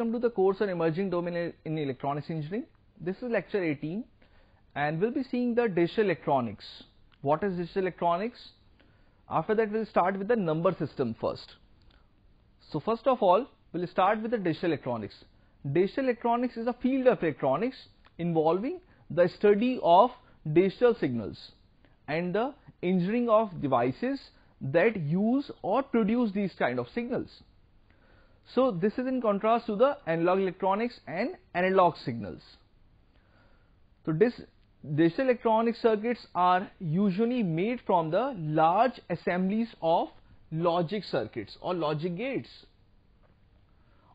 welcome to the course on emerging domain in electronics engineering. This is lecture 18 and we'll be seeing the digital electronics. What is digital electronics? After that we'll start with the number system first. So first of all we'll start with the digital electronics. Digital electronics is a field of electronics involving the study of digital signals and the engineering of devices that use or produce these kind of signals. So this is in contrast to the analog electronics and analog signals. So this digital electronic circuits are usually made from the large assemblies of logic circuits or logic gates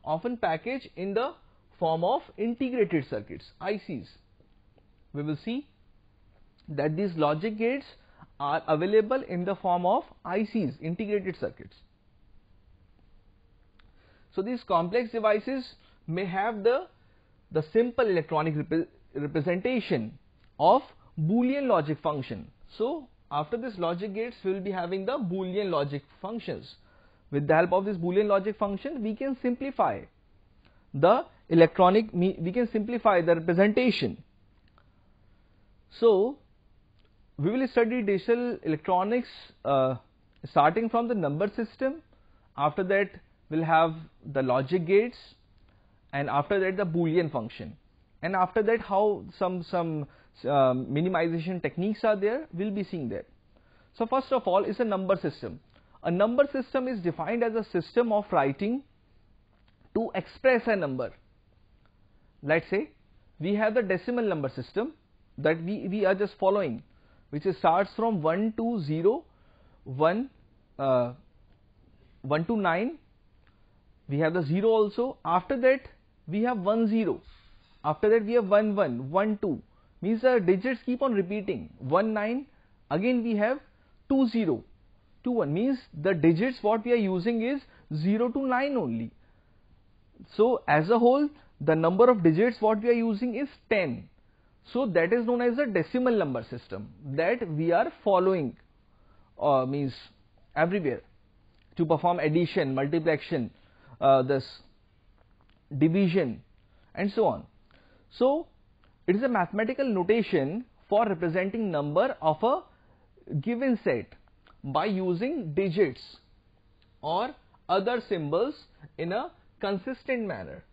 often packaged in the form of integrated circuits ICs. We will see that these logic gates are available in the form of ICs integrated circuits so these complex devices may have the, the simple electronic rep representation of boolean logic function. So after this logic gates we will be having the boolean logic functions. With the help of this boolean logic function we can simplify the electronic we can simplify the representation. So we will study digital electronics uh, starting from the number system after that will have the logic gates and after that the boolean function and after that how some some uh, minimization techniques are there we will be seeing there. So, first of all is a number system. A number system is defined as a system of writing to express a number. Let us say we have the decimal number system that we, we are just following which is starts from 1 to 0, 1, uh, 1 to 9, we have the 0 also after that we have 1 0 after that we have 1 1 1 2 means the digits keep on repeating 1 9 again we have 2 0 2 1 means the digits what we are using is 0 to 9 only so as a whole the number of digits what we are using is 10 so that is known as a decimal number system that we are following uh, means everywhere to perform addition multiplication uh, this division and so on. So, it is a mathematical notation for representing number of a given set by using digits or other symbols in a consistent manner.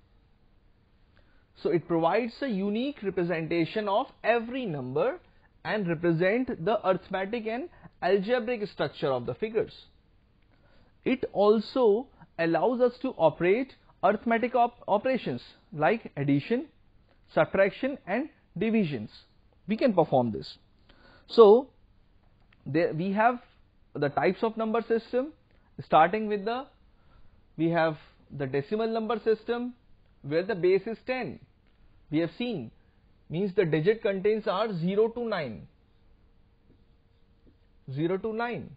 So, it provides a unique representation of every number and represent the arithmetic and algebraic structure of the figures. It also allows us to operate arithmetic op operations like addition, subtraction and divisions. We can perform this. So, there we have the types of number system starting with the we have the decimal number system where the base is 10 we have seen means the digit contains are 0 to 9 0 to 9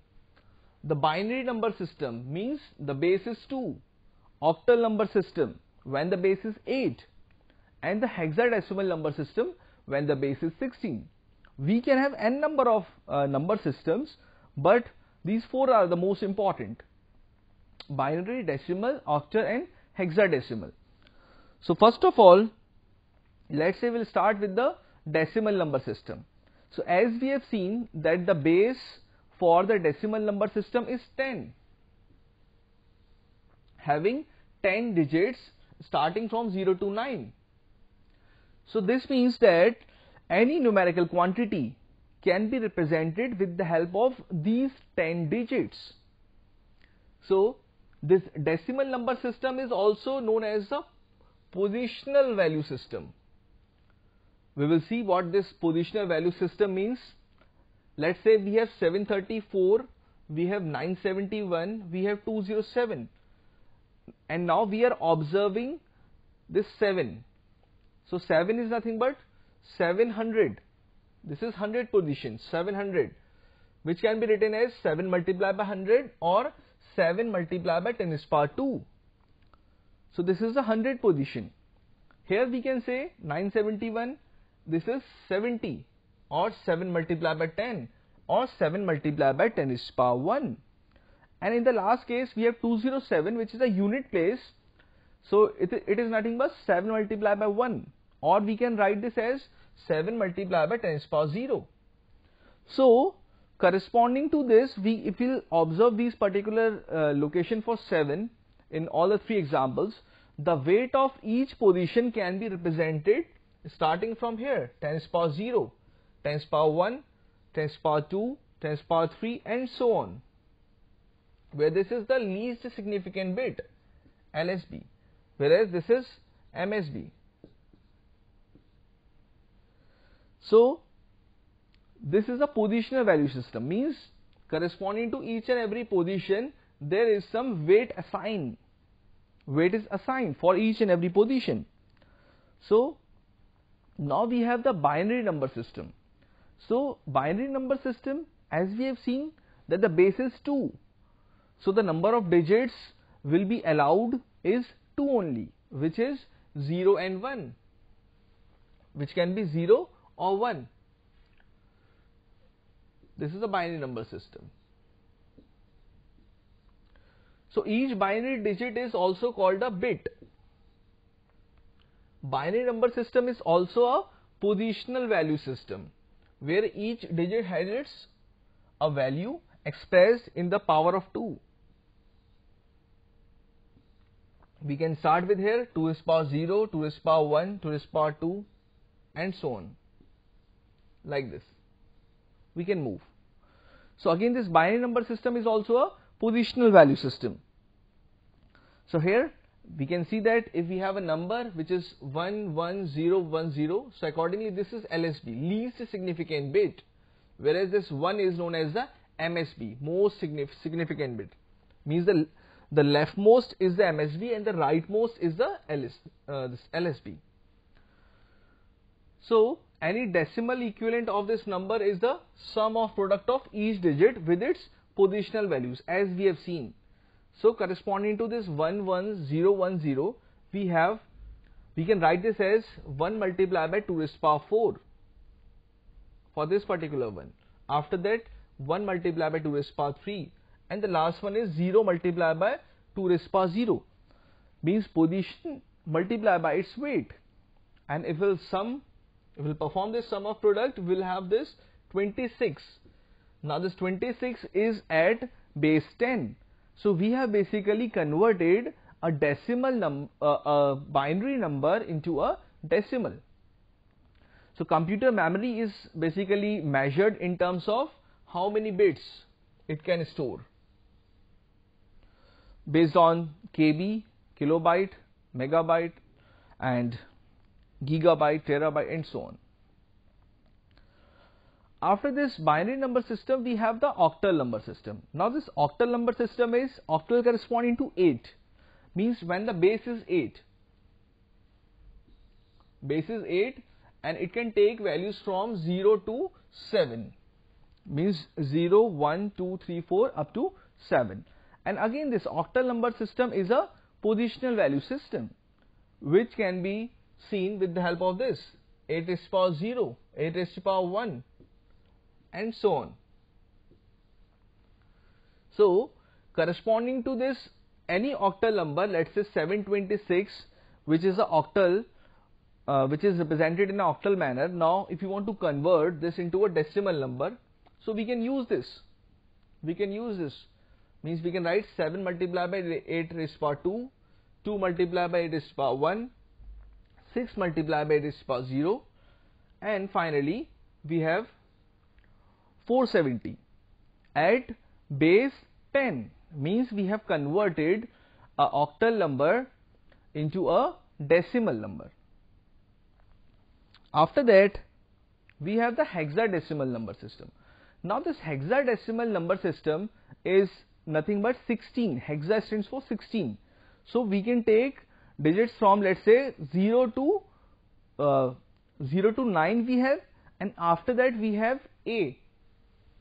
the binary number system means the base is 2, octal number system when the base is 8 and the hexadecimal number system when the base is 16. We can have n number of uh, number systems but these four are the most important binary, decimal, octal and hexadecimal. So first of all let's say we'll start with the decimal number system. So as we have seen that the base for the decimal number system is 10. Having 10 digits starting from 0 to 9. So this means that any numerical quantity can be represented with the help of these 10 digits. So this decimal number system is also known as the positional value system. We will see what this positional value system means let's say we have 734 we have 971 we have 207 and now we are observing this 7 so 7 is nothing but 700 this is 100 position 700 which can be written as 7 multiplied by 100 or 7 multiplied by 10 is power 2 so this is a 100 position here we can say 971 this is 70 or 7 multiplied by 10 or 7 multiplied by 10 is power 1. And in the last case, we have 207 which is a unit place. So it, it is nothing but 7 multiplied by 1 or we can write this as 7 multiplied by 10 is power 0. So corresponding to this, we if we will observe these particular uh, location for 7 in all the three examples, the weight of each position can be represented starting from here 10 is power 0 times power 1, times power 2, times power 3 and so on where this is the least significant bit LSB whereas this is MSB. So this is a positional value system means corresponding to each and every position there is some weight assigned weight is assigned for each and every position. So now we have the binary number system so, binary number system as we have seen that the base is 2. So, the number of digits will be allowed is 2 only which is 0 and 1 which can be 0 or 1. This is a binary number system. So, each binary digit is also called a bit. Binary number system is also a positional value system where each digit has a value expressed in the power of 2. We can start with here 2 is power 0, 2 is power 1, 2 is power 2 and so on like this. We can move. So again this binary number system is also a positional value system. So here we can see that if we have a number which is 11010, so accordingly this is LSB, least significant bit, whereas this 1 is known as the MSB, most significant bit, means the, the leftmost is the MSB and the rightmost is the LS, uh, this LSB. So, any decimal equivalent of this number is the sum of product of each digit with its positional values as we have seen so corresponding to this 1 1 0, we have, we can write this as 1 multiplied by 2 raised to power 4 for this particular one. After that, 1 multiplied by 2 raised to power 3 and the last one is 0 multiplied by 2 raised to power 0 means position multiplied by its weight and if we'll sum if we'll perform this sum of product we'll have this 26 now this 26 is at base 10 so we have basically converted a decimal num uh, a binary number into a decimal. So computer memory is basically measured in terms of how many bits it can store based on KB, kilobyte, megabyte and gigabyte, terabyte and so on. After this binary number system, we have the octal number system. Now this octal number system is octal corresponding to 8, means when the base is 8. Base is 8 and it can take values from 0 to 7, means 0, 1, 2, 3, 4 up to 7. And again this octal number system is a positional value system, which can be seen with the help of this 8 raised to power 0, 8 raised to power 1, and so on. So, corresponding to this any octal number let us say 726 which is a octal uh, which is represented in an octal manner. Now, if you want to convert this into a decimal number, so we can use this, we can use this means we can write 7 multiplied by 8 raised power 2, 2 multiplied by 8 raised power 1, 6 multiplied by 8 raised power 0 and finally we have 470 at base 10 means we have converted a octal number into a decimal number. After that we have the hexadecimal number system. Now this hexadecimal number system is nothing but 16 hexa stands for 16. So we can take digits from let's say 0 to uh, 0 to 9 we have and after that we have A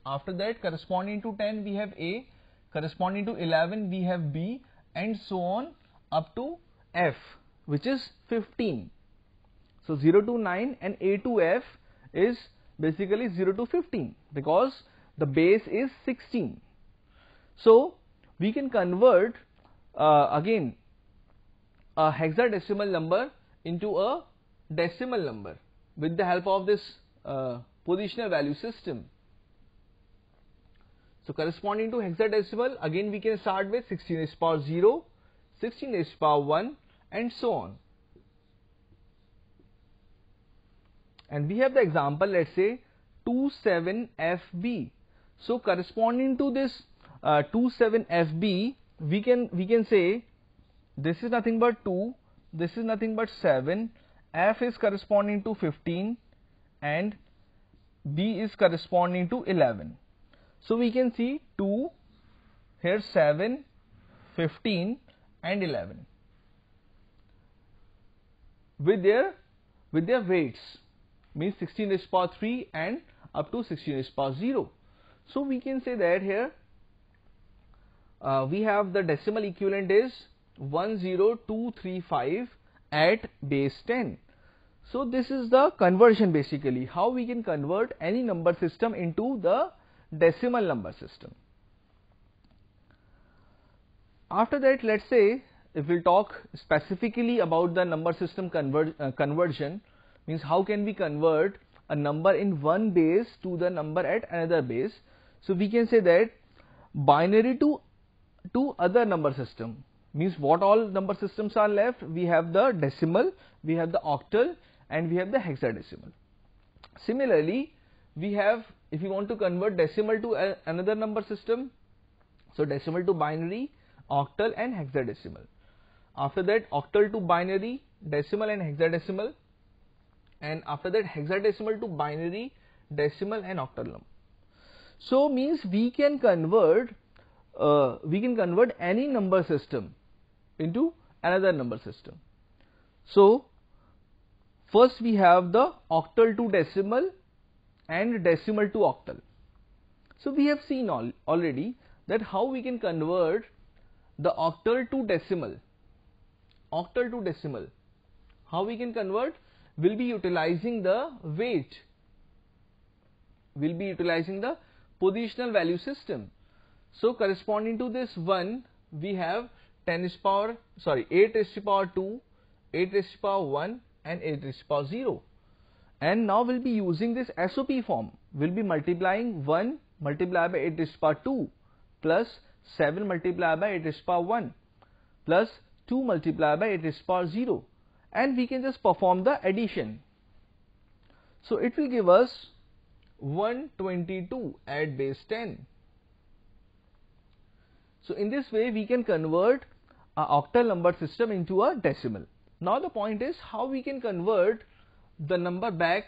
after that corresponding to 10 we have A, corresponding to 11 we have B and so on up to F which is 15. So 0 to 9 and A to F is basically 0 to 15 because the base is 16. So we can convert uh, again a hexadecimal number into a decimal number with the help of this uh, positional value system. So, corresponding to hexadecimal again we can start with 16 raised power 0, 16 raised power 1 and so on. And we have the example let us say 27FB. So, corresponding to this uh, 27FB we can we can say this is nothing but 2, this is nothing but 7, F is corresponding to 15 and B is corresponding to 11. So we can see 2, here 7, 15 and 11 with their with their weights means 16 raised power 3 and up to 16 raised power 0. So we can say that here uh, we have the decimal equivalent is 10235 at base 10. So this is the conversion basically how we can convert any number system into the decimal number system. After that let us say if we will talk specifically about the number system conver uh, conversion means how can we convert a number in one base to the number at another base. So, we can say that binary to, to other number system means what all number systems are left we have the decimal, we have the octal and we have the hexadecimal. Similarly, we have if you want to convert decimal to another number system, so decimal to binary, octal and hexadecimal. After that octal to binary, decimal and hexadecimal and after that hexadecimal to binary, decimal and octal number. So means we can convert uh, we can convert any number system into another number system. So first we have the octal to decimal and decimal to octal. So we have seen all, already that how we can convert the octal to decimal, octal to decimal. How we can convert? will be utilizing the weight, will be utilizing the positional value system. So corresponding to this 1, we have 10 to the power, sorry, 8 to to power 2, 8 to to power 1 and 8 to to power 0 and now we'll be using this SOP form. We'll be multiplying 1 multiplied by 8 raised power 2 plus 7 multiplied by 8 raised power 1 plus 2 multiplied by 8 raised power 0 and we can just perform the addition. So it will give us 122 at base 10. So in this way we can convert a octal number system into a decimal. Now the point is how we can convert the number back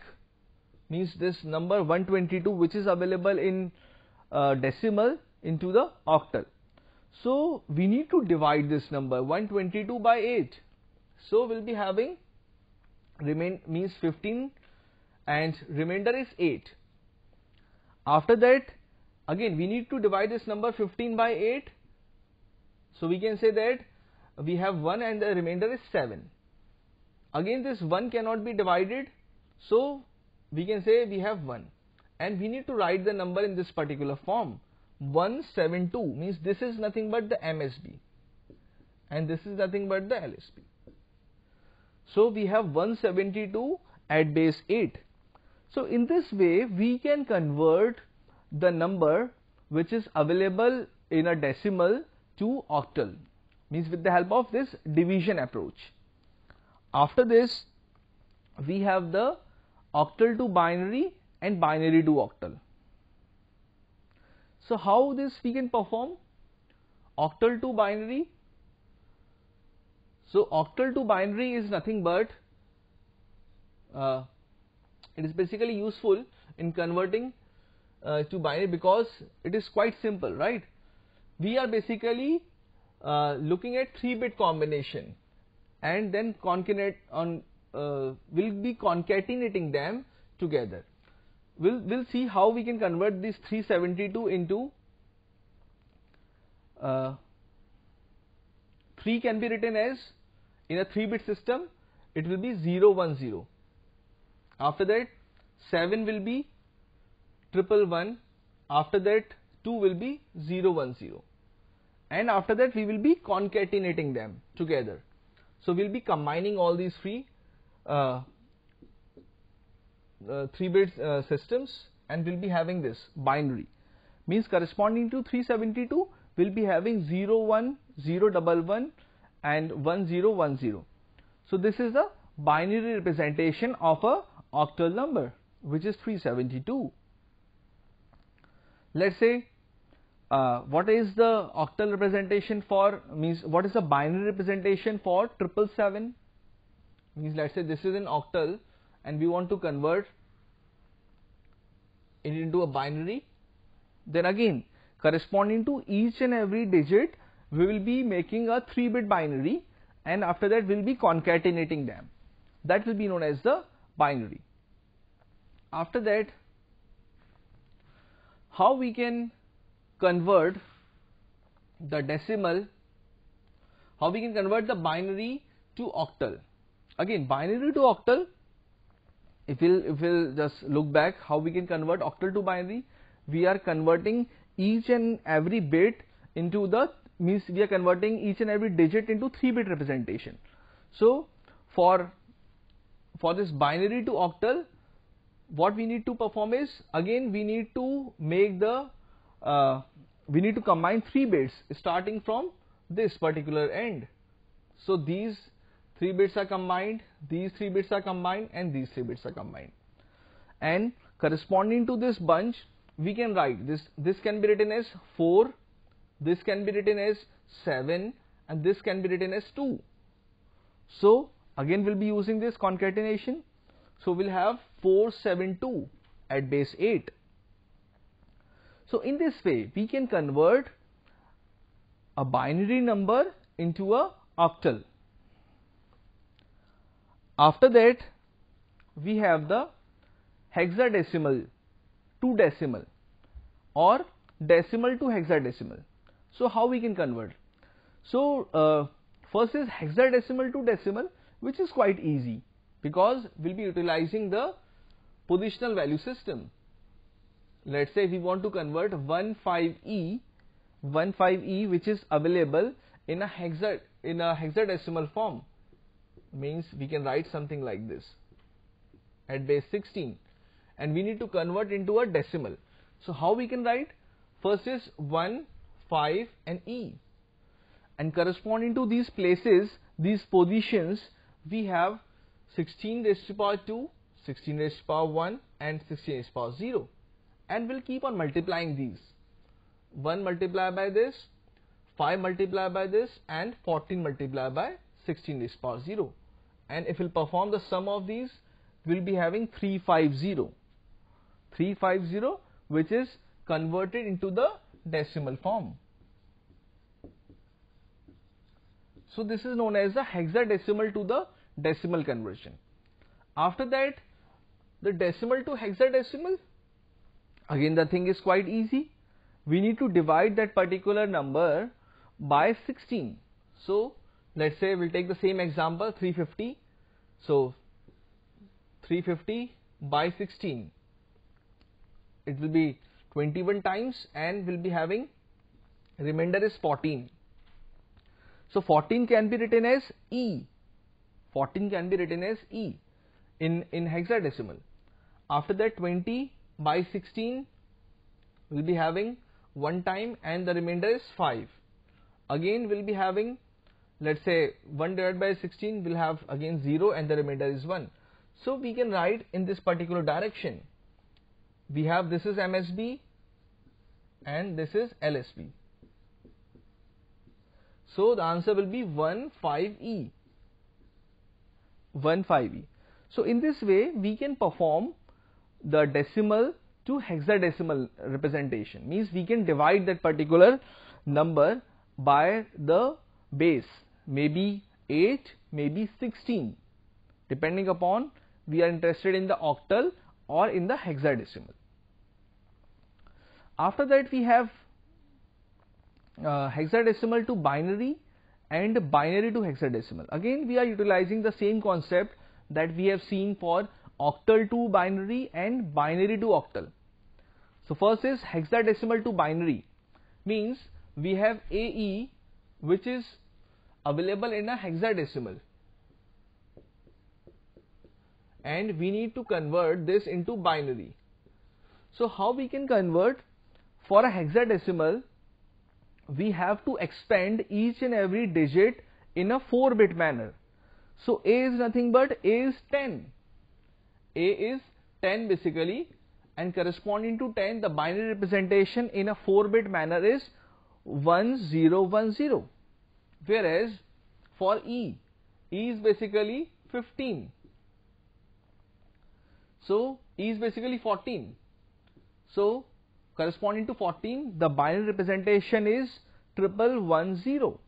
means this number 122 which is available in uh, decimal into the octal. So, we need to divide this number 122 by 8. So, we will be having remain means 15 and remainder is 8. After that again we need to divide this number 15 by 8. So, we can say that we have 1 and the remainder is 7. Again this 1 cannot be divided, so we can say we have 1 and we need to write the number in this particular form. 172 means this is nothing but the MSB and this is nothing but the LSB. So we have 172 at base 8. So in this way we can convert the number which is available in a decimal to octal means with the help of this division approach. After this, we have the octal to binary and binary to octal. So how this we can perform? Octal to binary. So octal to binary is nothing but uh, it is basically useful in converting uh, to binary because it is quite simple, right? We are basically uh, looking at 3 bit combination and then concatenate on uh, will be concatenating them together. We'll, we'll see how we can convert this 372 into uh, 3 can be written as in a 3 bit system it will be 010 after that 7 will be triple one after that 2 will be 010 and after that we will be concatenating them together so we'll be combining all these three uh, uh, three bit uh, systems and we'll be having this binary means corresponding to 372 we'll be having 0 1 0 double 1 and 1 0 1 0 so this is the binary representation of a octal number which is 372 let's say uh, what is the octal representation for means what is the binary representation for 777 means let's say this is an octal and we want to convert it into a binary then again corresponding to each and every digit we will be making a 3 bit binary and after that we will be concatenating them that will be known as the binary after that how we can convert the decimal, how we can convert the binary to octal. Again, binary to octal, if we'll, if we'll just look back how we can convert octal to binary, we are converting each and every bit into the means we are converting each and every digit into 3 bit representation. So, for for this binary to octal what we need to perform is again we need to make the uh, we need to combine three bits starting from this particular end. So, these three bits are combined, these three bits are combined and these three bits are combined. And corresponding to this bunch, we can write this, this can be written as 4, this can be written as 7 and this can be written as 2. So, again we will be using this concatenation. So, we will have 4, 7, 2 at base 8 so, in this way we can convert a binary number into a octal. After that we have the hexadecimal to decimal or decimal to hexadecimal. So, how we can convert? So, uh, first is hexadecimal to decimal which is quite easy because we will be utilizing the positional value system let's say we want to convert 15e 15e which is available in a hexa in a hexadecimal form means we can write something like this at base 16 and we need to convert into a decimal so how we can write first is 1 5 and e and corresponding to these places these positions we have 16 raised to power 2 16 raised to power 1 and 16 raised to power 0 and we'll keep on multiplying these. 1 multiplied by this, 5 multiplied by this and 14 multiplied by 16 raised power 0. And if we'll perform the sum of these, we'll be having 350. 350 which is converted into the decimal form. So this is known as the hexadecimal to the decimal conversion. After that, the decimal to hexadecimal Again the thing is quite easy. We need to divide that particular number by 16. So let's say we'll take the same example 350. So 350 by 16 it will be 21 times and we'll be having remainder is 14. So 14 can be written as E. 14 can be written as E in, in hexadecimal. After that 20 by 16 we'll be having 1 time and the remainder is 5 again we'll be having let's say 1 divided by 16 will have again 0 and the remainder is 1 so we can write in this particular direction we have this is MSB and this is LSB so the answer will be 1 5e 1 5e so in this way we can perform the decimal to hexadecimal representation means we can divide that particular number by the base maybe 8 maybe 16 depending upon we are interested in the octal or in the hexadecimal. After that we have uh, hexadecimal to binary and binary to hexadecimal again we are utilizing the same concept that we have seen for octal to binary and binary to octal. So first is hexadecimal to binary means we have AE which is available in a hexadecimal and we need to convert this into binary. So how we can convert for a hexadecimal we have to expand each and every digit in a 4 bit manner. So A is nothing but A is 10 a is 10 basically and corresponding to 10 the binary representation in a 4 bit manner is 1010 whereas for E, E is basically 15. So, E is basically 14. So, corresponding to 14 the binary representation is triple one zero.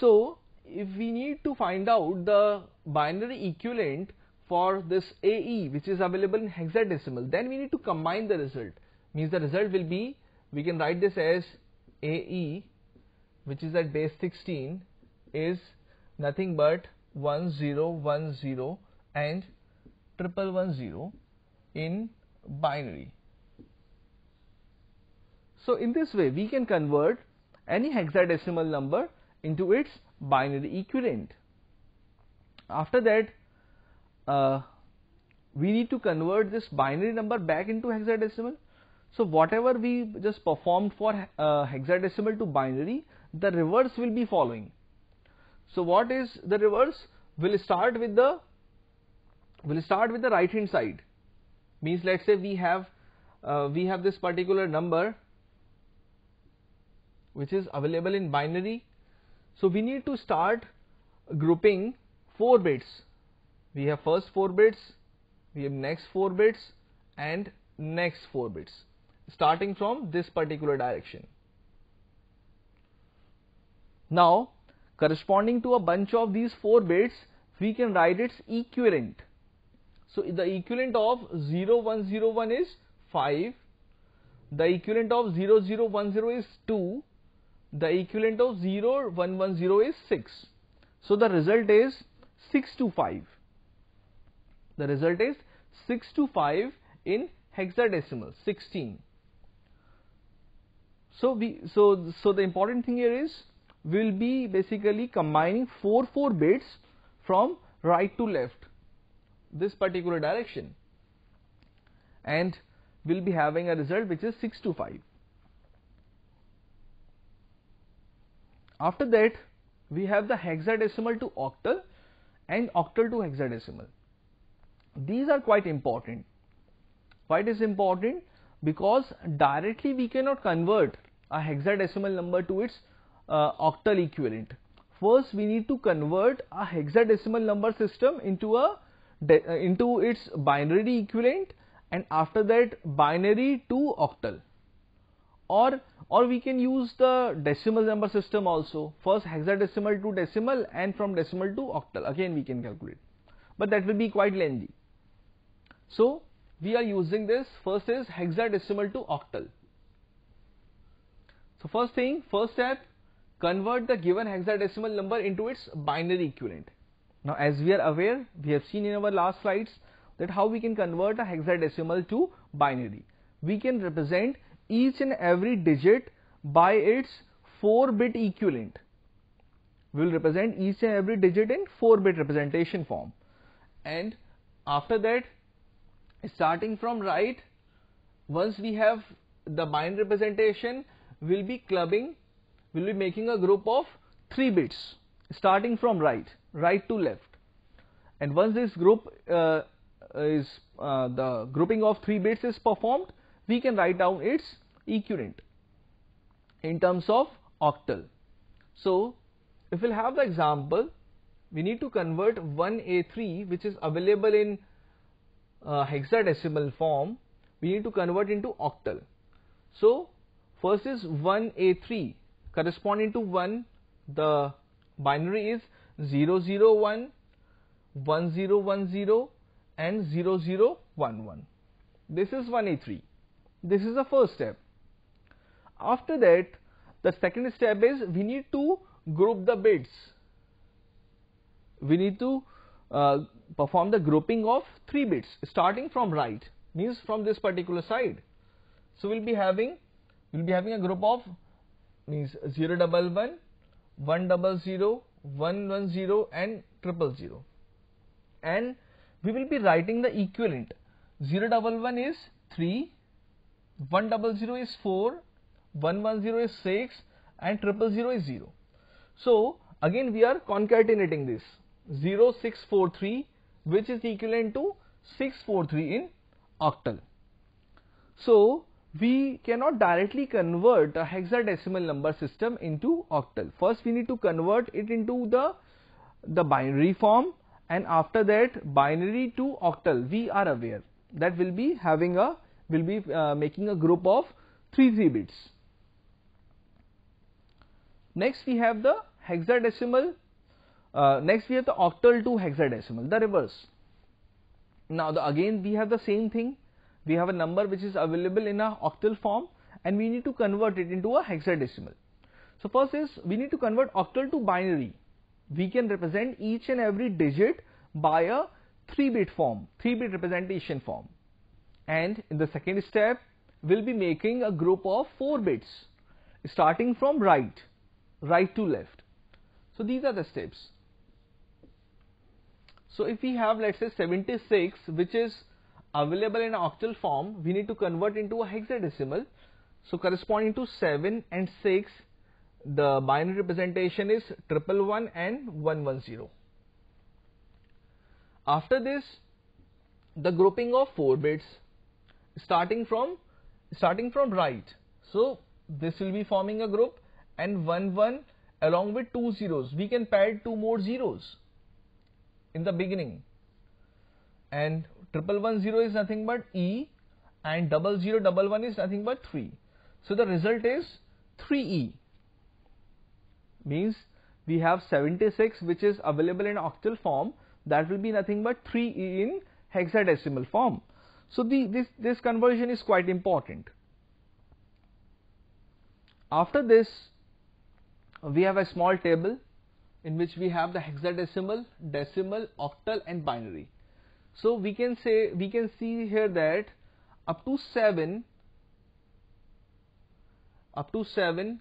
So, if we need to find out the binary equivalent for this AE which is available in hexadecimal then we need to combine the result means the result will be we can write this as AE which is at base 16 is nothing but 1010 and 1110 in binary. So in this way we can convert any hexadecimal number into its binary equivalent. After that uh, we need to convert this binary number back into hexadecimal. So whatever we just performed for uh, hexadecimal to binary, the reverse will be following. So what is the reverse? We'll start with the we'll start with the right hand side. Means let's say we have uh, we have this particular number which is available in binary. So we need to start grouping 4 bits we have first 4 bits, we have next 4 bits and next 4 bits starting from this particular direction. Now corresponding to a bunch of these 4 bits we can write its equivalent. So the equivalent of 0101 is 5, the equivalent of 0010 is 2, the equivalent of 0110 is 6. So the result is 6 to 5. The result is 6 to 5 in hexadecimal 16. So, we so so the important thing here is we will be basically combining 4 4 bits from right to left this particular direction and we will be having a result which is 6 to 5. After that we have the hexadecimal to octal and octal to hexadecimal these are quite important. Why it is important? Because directly we cannot convert a hexadecimal number to its uh, octal equivalent. First, we need to convert a hexadecimal number system into a uh, into its binary equivalent, and after that binary to octal. Or or we can use the decimal number system also. First hexadecimal to decimal, and from decimal to octal. Again, we can calculate, but that will be quite lengthy. So, we are using this first is hexadecimal to octal. So, first thing first step convert the given hexadecimal number into its binary equivalent. Now, as we are aware we have seen in our last slides that how we can convert a hexadecimal to binary. We can represent each and every digit by its 4 bit equivalent. We will represent each and every digit in 4 bit representation form and after that starting from right once we have the bind representation we'll be clubbing we'll be making a group of three bits starting from right right to left and once this group uh, is uh, the grouping of three bits is performed we can write down its equivalent in terms of octal so if we'll have the example we need to convert 1a3 which is available in uh, hexadecimal form we need to convert into octal. So first is 1A3 corresponding to 1 the binary is 001 1010 and 0011 this is 1A3 this is the first step after that the second step is we need to group the bits we need to uh, perform the grouping of 3 bits starting from right means from this particular side. So, we will be having we will be having a group of means 0 double 1, 1 double 0, 1 1 0 and triple 0 and we will be writing the equivalent 0 double 1 is 3, 1 double 0 is 4, 1 1 0 is 6 and triple 0 is 0. So, again we are concatenating this 0643 which is equivalent to 643 in octal. So, we cannot directly convert a hexadecimal number system into octal. First we need to convert it into the, the binary form and after that binary to octal we are aware that will be having a will be uh, making a group of 3 3 bits. Next we have the hexadecimal uh, next we have the octal to hexadecimal, the reverse. Now the, again we have the same thing, we have a number which is available in a octal form and we need to convert it into a hexadecimal. So first is we need to convert octal to binary. We can represent each and every digit by a 3 bit form, 3 bit representation form. And in the second step, we'll be making a group of 4 bits starting from right, right to left. So these are the steps. So if we have let us say 76 which is available in octal form, we need to convert into a hexadecimal. So corresponding to 7 and 6, the binary representation is 111 and 110. After this, the grouping of 4 bits starting from starting from right. So this will be forming a group and 1 1 along with 2 zeros. We can pad 2 more zeros in the beginning and 1110 is nothing but E and double zero double one is nothing but 3. So the result is 3E means we have 76 which is available in octal form that will be nothing but 3E in hexadecimal form. So the, this, this conversion is quite important. After this we have a small table in which we have the hexadecimal, decimal, octal and binary. So we can say, we can see here that up to 7, up to 7,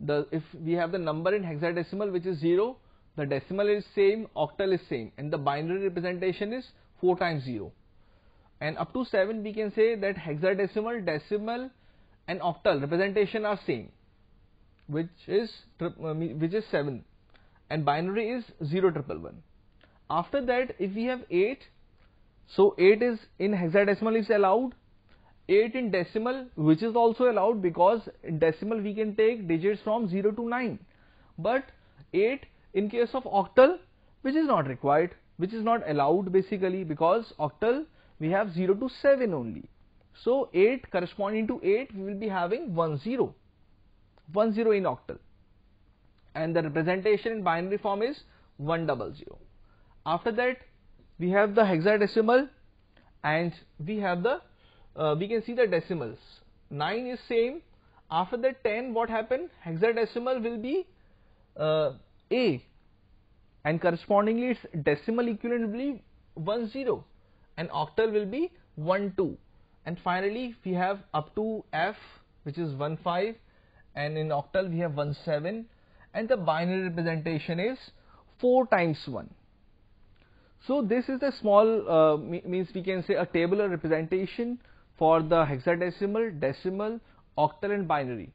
the if we have the number in hexadecimal which is 0, the decimal is same, octal is same and the binary representation is 4 times 0. And up to 7 we can say that hexadecimal, decimal and octal representation are same which is which is 7 and binary is 0 triple 1. After that if we have 8 so 8 is in hexadecimal is allowed 8 in decimal which is also allowed because in decimal we can take digits from 0 to 9 but 8 in case of octal which is not required which is not allowed basically because octal we have 0 to 7 only so 8 corresponding to 8 we will be having 1 0 1 0 in octal and the representation in binary form is 100. After that we have the hexadecimal and we have the uh, we can see the decimals 9 is same after that 10 what happened hexadecimal will be uh, a and correspondingly its decimal equivalent will be 1 0 and octal will be 1 2 and finally we have up to f which is 1 5 and in octal we have 1 7 and the binary representation is 4 times 1. So this is a small uh, means we can say a tabular representation for the hexadecimal, decimal, octal and binary.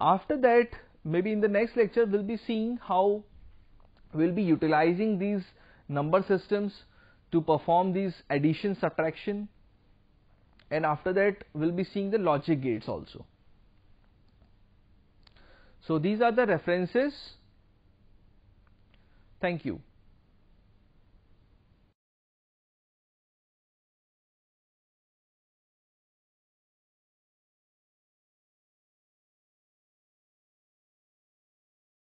After that maybe in the next lecture we'll be seeing how we'll be utilizing these number systems to perform these addition subtraction and after that we'll be seeing the logic gates also. So, these are the references. Thank you.